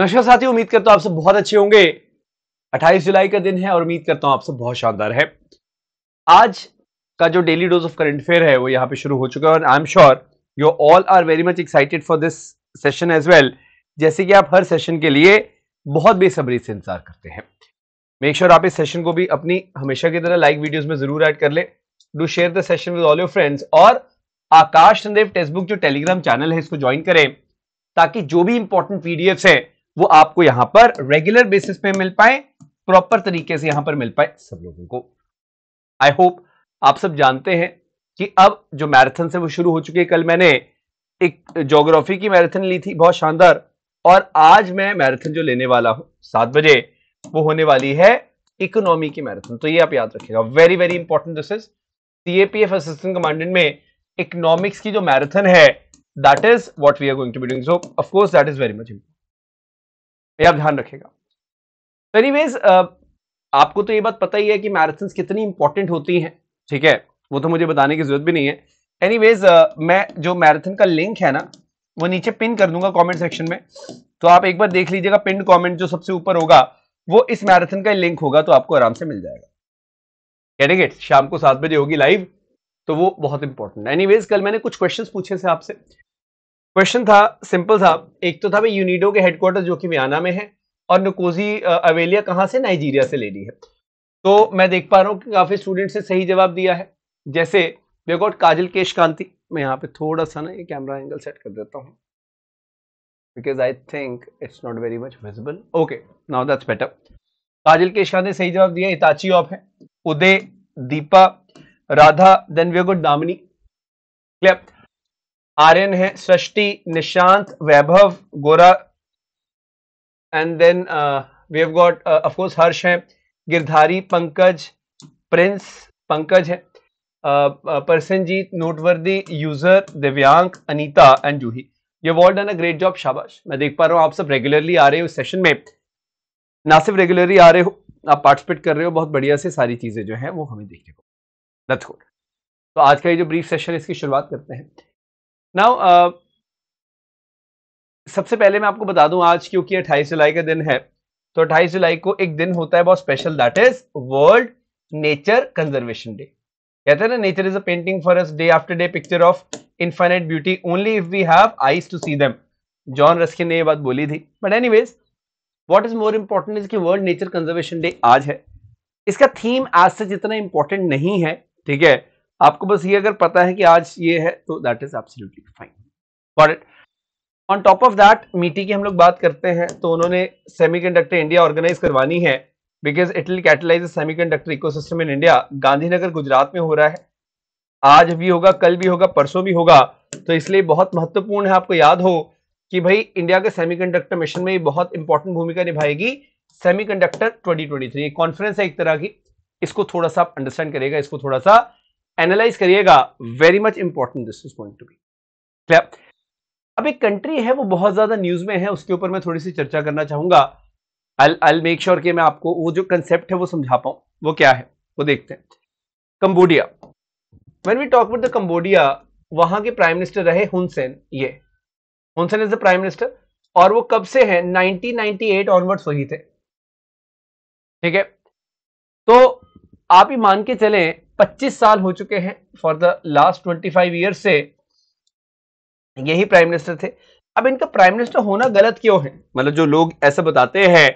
नमस्कार साथी उम्मीद करता हूं आप सब बहुत अच्छे होंगे 28 जुलाई का दिन है और उम्मीद करता हूं आप सब बहुत शानदार है आज का जो daily dose of current affair है वो यहाँ पे शुरू हो चुका है और I am sure you all are very much excited for this session as well जैसे कि आप हर सेशन के लिए बहुत बेसब्री से इंतजार करते हैं मेक श्योर sure आप इस सेशन को भी अपनी हमेशा की तरह लाइक वीडियोज में जरूर ऐड कर ले do share the session with all your friends और आकाश संदेव टेक्सबुक जो टेलीग्राम चैनल है इसको ज्वाइन करें ताकि जो भी इंपॉर्टेंट पीडीएफ्स हैं वो आपको यहां पर रेगुलर बेसिस पे मिल पाए प्रॉपर तरीके से यहां पर मिल पाए सब लोगों को आई होप आप सब जानते हैं कि अब जो मैराथन से वो शुरू हो चुकी है कल मैंने एक जोग्राफी की मैराथन ली थी बहुत शानदार और आज मैं मैराथन जो लेने वाला हूं सात बजे वो होने वाली है इकोनॉमी की मैराथन तो ये आप याद रखिएगा very very important this is CAPF assistant commandant में इकोनॉमिक्स की जो मैराथन है that is what we are going to be doing so of course that is very much important आप ध्यान रखेगा एनीवेज आपको तो ये बात पता ही है कि मैराथन कितनी इंपॉर्टेंट होती हैं ठीक है वो तो मुझे बताने की जरूरत भी नहीं है एनीवेज मैं जो मैराथन का लिंक है ना वो नीचे पिन कर दूंगा कमेंट सेक्शन में तो आप एक बार देख लीजिएगा पिन कमेंट जो सबसे ऊपर होगा वो इस मैराथन का लिंक होगा तो आपको आराम से मिल जाएगा कैडेगेट शाम को सात बजे होगी लाइव तो वो बहुत इंपॉर्टेंट है एनीवेज कल मैंने कुछ क्वेश्चन पूछे थे आपसे क्वेश्चन था सिंपल था एक तो था भाई यूनिडो के हेडक्वार्टर जो कि म्याना में है और नकोजी अवेलिया कहाँ से नाइजीरिया से ले ली है तो मैं देख पा रहा हूँ कि काफ़ी स्टूडेंट्स ने सही जवाब दिया है जैसे बेकॉट काजल केश कांति मैं यहाँ पे थोड़ा सा ना ये कैमरा एंगल सेट कर देता हूँ because I think it's not very much visible okay now that's better Kajal Kesh Kanti सही जवाब दिया इताची ऑफ है Uday Deepa Radha then we got Damini clear Aryan है Srishti Nishant Vaibhav Gora and then we have got of course Harsh है गिरधारी पंकज प्रिंस पंकज है Prasenjit noteworthy user Divyank Anita and Juhi you all done a great job शाबाश मैं देख पा रहा हूँ आप सब रेगुलरली आ रहे हो इस सेशन में ना सिर्फ रेगुलरली आ रहे हो आप पार्टिसिपेट कर रहे हो बहुत बढ़िया से सारी चीज़ें जो हैं वो हमें देखने को दैट्स तो आज का ये जो ब्रीफ सेशन है इसकी शुरुआत करते हैं नाउ uh, सबसे पहले मैं आपको बता दूं आज क्योंकि 28 जुलाई का दिन है तो 28 जुलाई को एक दिन होता है बहुत special that is world nature conservation day कहते हैं ना nature is a painting for us day after day picture of infinite beauty only if we have eyes to see them John Ruskin ने यह बात बोली थी but anyways what is more important is की world nature conservation day आज है इसका theme आज से जितना इंपॉर्टेंट नहीं है ठीक है आपको बस ये अगर पता है कि आज ये है तो that is absolutely fine it on top of that मीटी की हम लोग बात करते हैं तो उन्होंने सेमीकंडक्टर इंडिया ऑर्गेनाइज करवानी है because it will catalyse semiconductor ecosystem in India Gandhinagar Gujarat में हो रहा है आज भी होगा कल भी होगा परसों भी होगा तो इसलिए बहुत महत्वपूर्ण है आपको याद हो कि भाई इंडिया के सेमीकंडक्टर मिशन में बहुत इंपॉर्टेंट भूमिका निभाएगी सेमीकंडक्टर 2023 कॉन्फ्रेंस है एक तरह की इसको थोड़ा सा आप अंडरस्टैंड करेगा इसको थोड़ा सा एनालाइज करिएगा very much important this is point to be clear अब एक कंट्री है वो बहुत ज्यादा न्यूज में है उसके ऊपर मैं थोड़ी सी चर्चा करना चाहूंगा आई मेक श्योर कि मैं आपको वो जो कंसेप्ट है वो समझा पाऊं वो क्या है वो देखते हैं Cambodia when we talk about the Cambodia वहां के प्राइम मिनिस्टर रहे हुनसेन ये Hun Sen is the prime minister और वो कब से है 1998 ऑनवर्ड्स वही थे ठीक है तो आप ही मान के चले 25 साल हो चुके हैं for the last 25 five years से यही प्राइम मिनिस्टर थे अब इनका प्राइम मिनिस्टर होना गलत क्यों है मतलब जो लोग ऐसे बताते हैं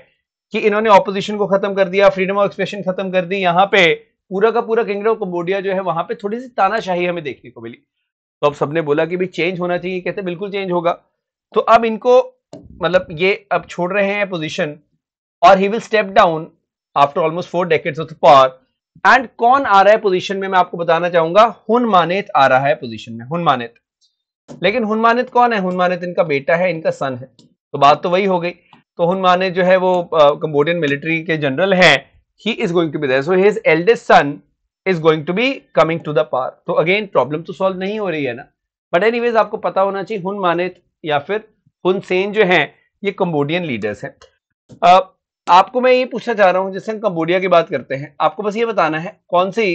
कि इन्होंने ऑपोजिशन को खत्म कर दिया फ्रीडम ऑफ एक्सप्रेशन खत्म कर दी यहाँ पे पूरा का पूरा किंगडम कंबोडिया जो है वहां पे थोड़ी सी तानाशाही हमें देखने को मिली तो अब सबने बोला कि भाई चेंज होना चाहिए कहते बिल्कुल चेंज होगा तो अब इनको मतलब ये अब छोड़ रहे हैं पोजिशन और he will step down after almost four decades of the end कौन आ रहा है पोजीशन में मैं आपको बताना चाहूंगा हुनमानित आ रहा है पोजीशन में हुनमानित लेकिन हुनमानित कौन है हुनमानित इनका बेटा है इनका सन है तो बात तो वही हो गई तो हुनमानित जो है वो कंबोडियन मिलिट्री के जनरल है he is going to be there so his eldest son is going to be coming to the पार तो अगेन प्रॉब्लम तो सॉल्व नहीं हो रही है ना बट एनीवेज आपको पता होना चाहिए हुनमानित या फिर हुनसेन जो है ये कंबोडियन लीडर्स हैं आपको मैं ये पूछना चाह रहा हूं जैसे हम कंबोडिया की बात करते हैं आपको बस ये बताना है कौन सी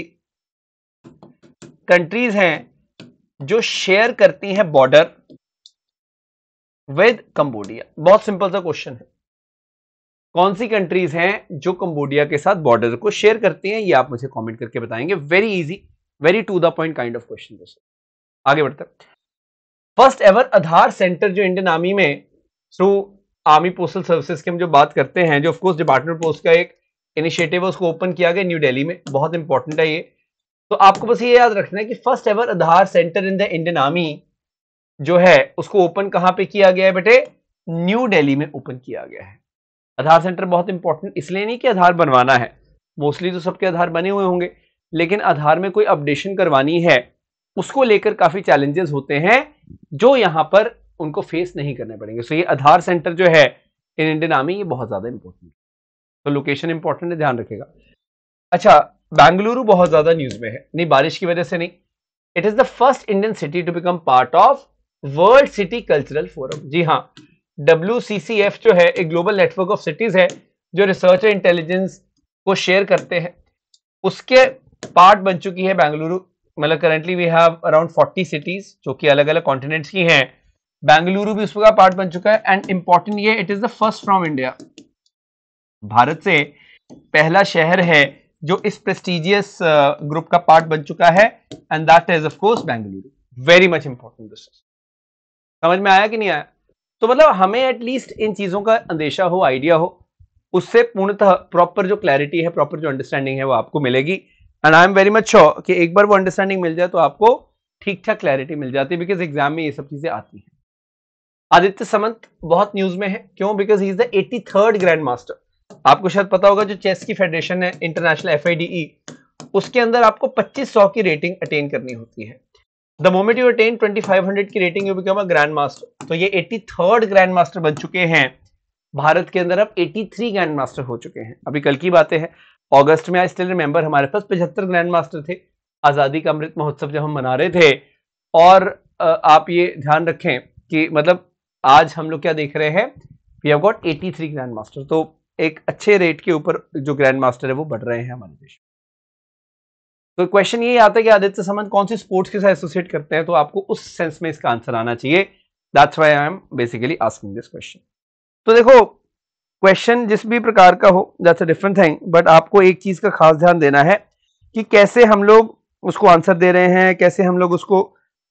कंट्रीज हैं जो शेयर करती हैं बॉर्डर विद कंबोडिया बहुत सिंपल सा क्वेश्चन है कौन सी कंट्रीज हैं जो कंबोडिया के साथ बॉर्डर को शेयर करती हैं ये आप मुझे कमेंट करके बताएंगे very easy very to the point kind of question आगे बढ़ते फर्स्ट एवर आधार सेंटर जो इंडियन आर्मी में थ्रू आर्मी पोस्टल सर्विसेज की हम जो बात करते हैं जो ऑफकोर्स डिपार्टमेंट पोस्ट का एक इनिशिएटिव है उसको ओपन किया गया न्यू दिल्ली में बहुत इंपॉर्टेंट है ये तो आपको बस ये याद रखना है कि first ever Aadhaar centre in the Indian army जो है उसको ओपन कहाँ पे किया गया है बेटे न्यू दिल्ली में ओपन किया गया है आधार सेंटर बहुत इंपॉर्टेंट इसलिए नहीं कि आधार बनवाना है मोस्टली तो सबके आधार बने हुए होंगे लेकिन आधार में कोई अपडेशन करवानी है उसको लेकर काफी चैलेंजेस होते हैं जो यहाँ पर उनको फेस नहीं करने पड़ेंगे सो so ये आधार सेंटर जो है इन इंडियन आर्मी ये बहुत ज़्यादा इंपॉर्टेंट तो लोकेशन इंपॉर्टेंट है ध्यान रखेगा अच्छा बेंगलुरु बहुत ज़्यादा न्यूज़ में है नहीं बारिश की वजह से नहीं it is the first Indian city to become part of world city cultural forum जी हाँ डब्ल्यू जो है एक ग्लोबल नेटवर्क ऑफ सिटीज़ है जो रिसर्च और इंटेलिजेंस को शेयर करते हैं उसके पार्ट बन चुकी है बेंगलुरु मतलब currently we have around 40 cities जो कि अलग अलग कॉन्टिनेंट्स की हैं बेंगलुरु भी उसका पार्ट बन चुका है एंड इंपॉर्टेंट ये it is the first from India Bharat से पहला शहर है जो इस प्रेस्टिजियस ग्रुप uh, का पार्ट बन चुका है and that is of course Bengaluru very much important समझ में आया कि नहीं आया तो मतलब हमें एटलीस्ट इन चीजों का अंदेशा हो आइडिया हो उससे पूर्णतः प्रॉपर जो क्लैरिटी है प्रॉपर जो अंडरस्टैंडिंग है वो आपको मिलेगी and I am very much sure कि एक बार वो अंडरस्टैंडिंग मिल जाए तो आपको ठीक ठाक क्लैरिटी मिल जाती है बिकॉज एग्जाम में ये सब चीजें आती हैं आदित्य समंत बहुत न्यूज में है क्यों because he is the eighty third grandmaster आपको शायद पता होगा जो चेस की फेडरेशन है इंटरनेशनल एफ e, उसके अंदर आपको 2500 की रेटिंग अटेन करनी होती है द मोमेंट यू अटेन 2500 की rating you become a grandmaster तो ये थर्ड ग्रैंड मास्टर बन चुके हैं भारत के अंदर अब 83 ग्रैंड मास्टर हो चुके हैं अभी कल की बातें हैं अगस्त में आई स्टिल रिमेंबर हमारे पास पचहत्तर ग्रैंड मास्टर थे आज़ादी का अमृत महोत्सव जब हम मना रहे थे और आप ये ध्यान रखें कि मतलब आज हम लोग क्या देख रहे हैं we have got 83 grandmaster तो एक अच्छे रेट के ऊपर जो ग्रैंड मास्टर है वो बढ़ रहे हैं हमारे देश तो क्वेश्चन ये आता है कि आदित्य सामंत कौन से स्पोर्ट्स के साथ एसोसिएट करते हैं तो आपको उस सेंस में इसका आंसर आना चाहिए that's why I am basically asking this question तो देखो क्वेश्चन जिस भी प्रकार का हो that's a different thing but आपको एक चीज का खास ध्यान देना है कि कैसे हम लोग उसको आंसर दे रहे हैं कैसे हम लोग उसको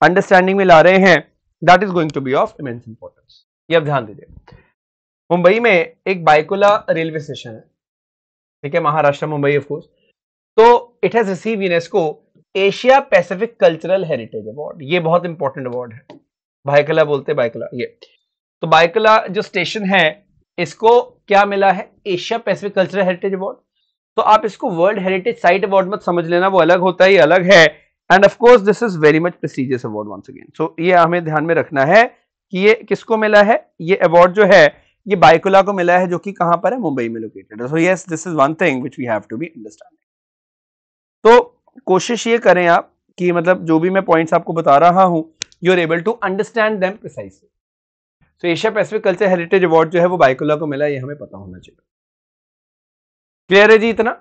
अंडरस्टैंडिंग में ला रहे हैं that is going to be of immense importance ये आप ध्यान दीजिए मुंबई में एक बाइकुला रेलवे स्टेशन है ठीक है महाराष्ट्र मुंबई ऑफकोर्स तो it has receive UNESCO Asia Pacific cultural heritage award ये बहुत इंपॉर्टेंट अवार्ड है बाइकला बोलते बाइकला ये तो बाइकला जो स्टेशन है इसको क्या मिला है Asia Pacific cultural heritage award तो आप इसको वर्ल्ड हेरिटेज साइट अवार्ड मत समझ लेना वो अलग होता है ये अलग है and of course this is very much prestigious award once again so ये हमें ध्यान में रखना है कि ये किसको मिला है ये अवार्ड जो है ये बाइकुला को मिला है जो कि कहां पर है मुंबई में located so yes this is one thing which we have to be understanding तो कोशिश ये करें आप कि मतलब जो भी मैं पॉइंट्स आपको बता रहा हूं you are able to understand them precisely so Asia Pacific culture heritage award जो है वो बाइकुला को मिला ये हमें पता होना चाहिए क्लियर है जी इतना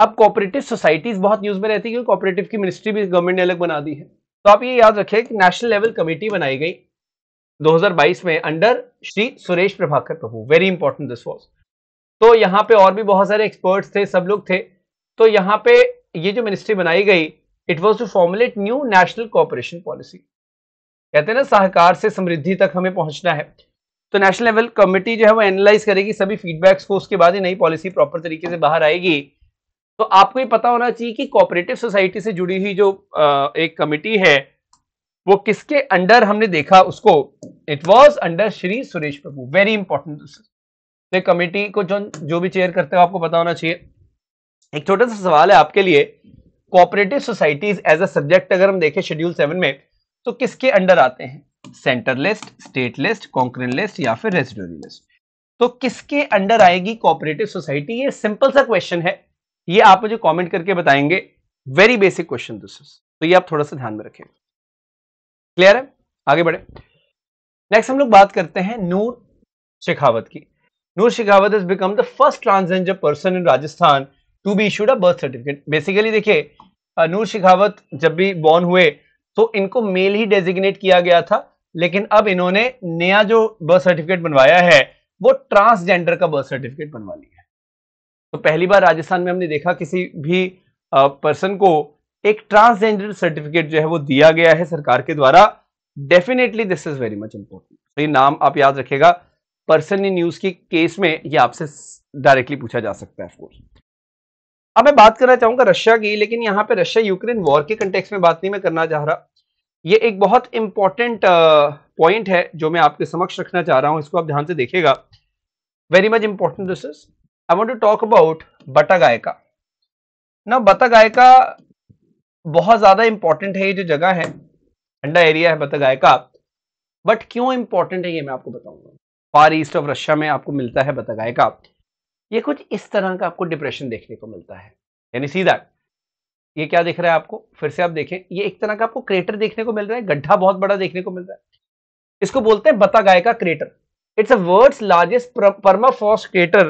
अब कोऑपरेटिव सोसाइटीज बहुत न्यूज में रहती है क्योंकि कोऑपरेटिव की मिनिस्ट्री भी गवर्नमेंट ने अलग बना दी है तो आप ये याद रखें कि नेशनल लेवल कमेटी बनाई गई 2022 में under Shri Suresh Prabhakar Prabhu very important this was तो यहाँ पे और भी बहुत सारे एक्सपर्ट्स थे सब लोग थे तो यहाँ पे ये जो मिनिस्ट्री बनाई गई it was to formulate new national cooperation policy कहते हैं ना सहकार से समृद्धि तक हमें पहुंचना है तो नेशनल लेवल कमेटी जो है वो एनालाइज करेगी सभी फीडबैक्स को उसके बाद ही नई पॉलिसी प्रॉपर तरीके से बाहर आएगी तो आपको ये पता होना चाहिए कि कॉपरेटिव सोसाइटी से जुड़ी हुई जो एक कमिटी है वो किसके अंडर हमने देखा उसको it was under Shri Suresh Prabhu very important तो कमेटी को जो जो भी चेयर करते हो आपको पता होना चाहिए एक छोटा सा सवाल है आपके लिए cooperative societies as a subject अगर हम देखें शेड्यूल सेवन में तो किसके अंडर आते हैं centre list state list concurrent list या फिर रेजिडोरी लिस्ट तो किसके अंडर आएगी कॉपरेटिव सोसाइटी ये सिंपल सा क्वेश्चन है ये आप मुझे कमेंट करके बताएंगे very basic question this is तो ये आप थोड़ा सा ध्यान में रखें क्लियर है आगे बढ़े नेक्स्ट हम लोग बात करते हैं नूर शेखावत की Noor Shekhawat is become the first transgender person in Rajasthan to be issued a birth certificate basically देखिए नूर शेखावत जब भी बॉर्न हुए तो इनको मेल ही डेजिग्नेट किया गया था लेकिन अब इन्होंने नया जो बर्थ सर्टिफिकेट बनवाया है वो ट्रांसजेंडर का बर्थ सर्टिफिकेट बनवा लिया तो पहली बार राजस्थान में हमने देखा किसी भी पर्सन को एक ट्रांसजेंडर सर्टिफिकेट जो है वो दिया गया है सरकार के द्वारा definitely this is very much important तो ये नाम आप याद रखेगा पर्सन इन न्यूज की केस में ये आपसे डायरेक्टली पूछा जा सकता है अब मैं बात करना चाहूंगा रशिया की लेकिन यहाँ पे रशिया यूक्रेन वॉर के कंटेक्स में बात नहीं मैं करना चाह रहा ये एक बहुत इंपॉर्टेंट पॉइंट है जो मैं आपके समक्ष रखना चाह रहा हूं इसको आप ध्यान से देखेगा very much important this is to talk about Batagaika ना बता गायका बहुत ज़्यादा इंपॉर्टेंट है ये जो जगह है ठंडा एरिया है बता गायका बट क्यों इंपॉर्टेंट है ये मैं आपको बताऊंगा फार ईस्ट ऑफ रशिया में आपको मिलता है बता गायका ये कुछ इस तरह का आपको डिप्रेशन देखने को मिलता है यानी सीधा ये क्या दिख रहा है आपको फिर से आप देखें ये एक तरह का आपको क्रेटर देखने को मिल रहा है गड्ढा बहुत बड़ा देखने को मिल रहा है इसको बोलते हैं Batagaika crater it's a world largest permafrost crater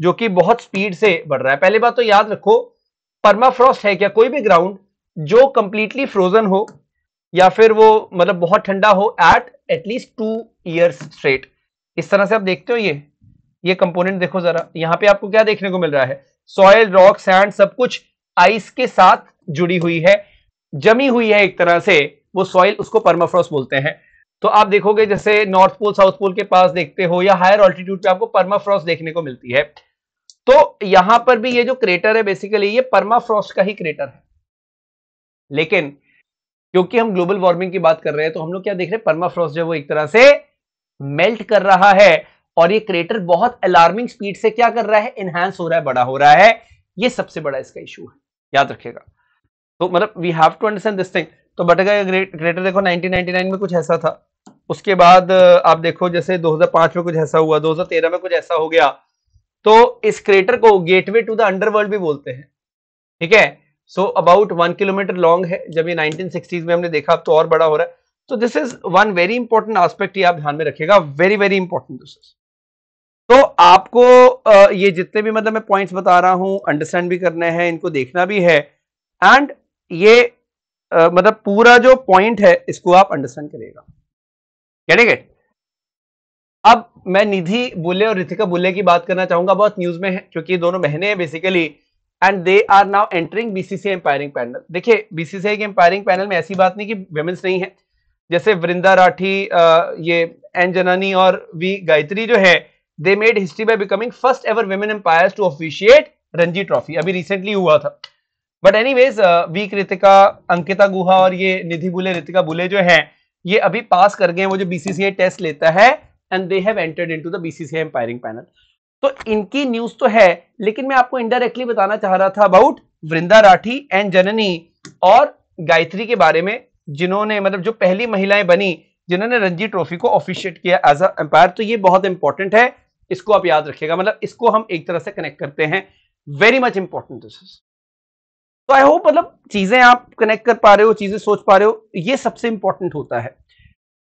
जो कि बहुत स्पीड से बढ़ रहा है पहली बात तो याद रखो परमाफ्रॉस्ट है क्या कोई भी ग्राउंड जो कंप्लीटली फ्रोजन हो या फिर वो मतलब बहुत ठंडा हो at at least two years straight इस तरह से आप देखते हो ये ये कंपोनेंट देखो जरा यहां पे आपको क्या देखने को मिल रहा है सॉयल रॉक सैंड सब कुछ आइस के साथ जुड़ी हुई है जमी हुई है एक तरह से वो सॉइल उसको परमाफ्रॉस्ट बोलते हैं तो आप देखोगे जैसे नॉर्थ पोल साउथ पोल के पास देखते हो या हायर ऑल्टीट्यूड पे आपको परमाफ्रॉस्ट देखने को मिलती है तो यहां पर भी ये जो क्रेटर है बेसिकली ये परमाफ्रॉस्ट का ही क्रेटर है लेकिन क्योंकि हम ग्लोबल वार्मिंग की बात कर रहे हैं तो हम लोग क्या देख रहे हैं परमाफ्रॉस्ट जो वो एक तरह से मेल्ट कर रहा है और ये क्रेटर बहुत अलार्मिंग स्पीड से क्या कर रहा है एनहांस हो रहा है बड़ा हो रहा है ये सबसे बड़ा इसका इशू है याद रखेगा तो मतलब we have to understand this thing तो बटेगा ग्रेटर देखो 1999 में कुछ ऐसा था उसके बाद आप देखो जैसे 2005 में कुछ ऐसा हुआ 2013 में कुछ ऐसा हो गया तो इस क्रेटर को गेटवे टू द अंडरवर्ल्ड भी बोलते हैं ठीक है so about one kilometre long है जब ये 1960s में हमने देखा तो और बड़ा हो रहा है तो this is one very important aspect ये आप ध्यान में रखिएगा very very important this is तो आपको ये जितने भी मतलब मैं पॉइंट्स बता रहा हूं अंडरस्टैंड भी करना है इनको देखना भी है एंड ये मतलब पूरा जो पॉइंट है इसको आप अंडरस्टैंड करेगा गेटिंग इट अब मैं निधि बुले और रितिका बुले की बात करना चाहूंगा बहुत न्यूज में है क्योंकि दोनों बहने हैं basically and they are now entering BCCI umpiring panel देखिए बीसीसीआई के एम्पायरिंग पैनल में ऐसी बात नहीं कि वेमेंस नहीं है जैसे वृंदा राठी ये एन जनानी और वी गायत्री जो है they made history by becoming first ever women umpire to officiate Ranji trophy अभी रिसेंटली हुआ था बट वेज वी कृतिका अंकिता गुहा और ये निधि बुले रितिका बुले जो है ये अभी पास कर गए वो जो बीसीसीआई टेस्ट लेता है and they have entered into the BCCI umpiring panel तो इनकी न्यूज तो है लेकिन मैं आपको इनडायरेक्टली बताना चाह रहा था अबाउट वृंदा राठी एंड जननी और गायत्री के बारे में जिन्होंने मतलब जो पहली महिलाएं बनी जिन्होंने रणजी ट्रॉफी को ऑफिशिएट किया एज अ एम्पायर तो ये बहुत इंपॉर्टेंट है इसको आप याद रखिएगा मतलब इसको हम एक तरह से कनेक्ट करते हैं very much important this I hope मतलब चीजें आप कनेक्ट कर पा रहे हो चीजें सोच पा रहे हो ये सबसे इंपॉर्टेंट होता है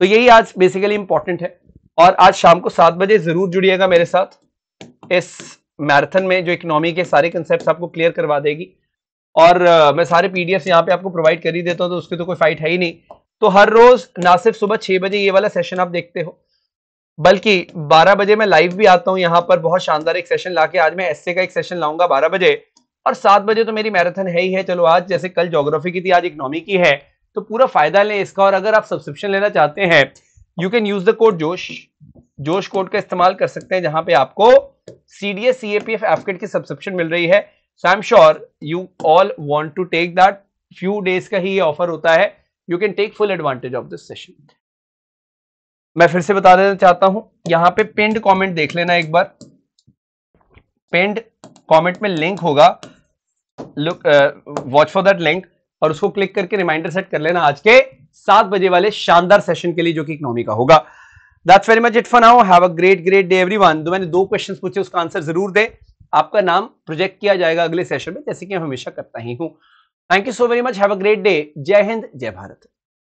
तो यही आज बेसिकली इंपॉर्टेंट है और आज शाम को सात बजे जरूर जुड़िएगा मेरे साथ इस मैराथन में जो इकोनॉमी के सारे कंसेप्ट आपको क्लियर करवा देगी और मैं सारे पी डी एफ यहाँ पे आपको प्रोवाइड कर ही देता हूँ तो उसकी तो कोई फाइट है ही नहीं तो हर रोज ना सिर्फ सुबह छह बजे ये वाला सेशन आप देखते हो बल्कि 12 बजे मैं लाइव भी आता हूँ यहाँ पर बहुत शानदार एक सेशन लाके आज मैं एससी का एक सेशन लाऊंगा 12 बजे और सात बजे तो मेरी मैराथन है ही है चलो आज जैसे कल जोग्राफी की थी आज इकोनॉमी की है तो पूरा फायदा लें इसका और अगर आप सब्सक्रिप्शन लेना चाहते हैं you can use the code Josh Josh code का इस्तेमाल कर सकते हैं जहां पे आपको C C D S A P F AFCAT की सब्सक्रिप्शन मिल रही है so I am sure you all want to take that few days का ही ये ऑफर होता है you can take full advantage of this session मैं फिर से बता देना चाहता हूं यहां पे पिंड कमेंट देख लेना एक बार पिंड कमेंट में लिंक होगा look watch for that link और उसको क्लिक करके रिमाइंडर सेट कर लेना आज के सात बजे वाले शानदार सेशन के लिए जो कि इकोनॉमी का होगा that's very much it for now have a great great day one दो मैंने दो क्वेश्चन पूछे उसका आंसर जरूर दे आपका नाम प्रोजेक्ट किया जाएगा अगले सेशन में जैसे कि मैं हमेशा करता ही हूं thank you so very much have a great day जय हिंद जय भारत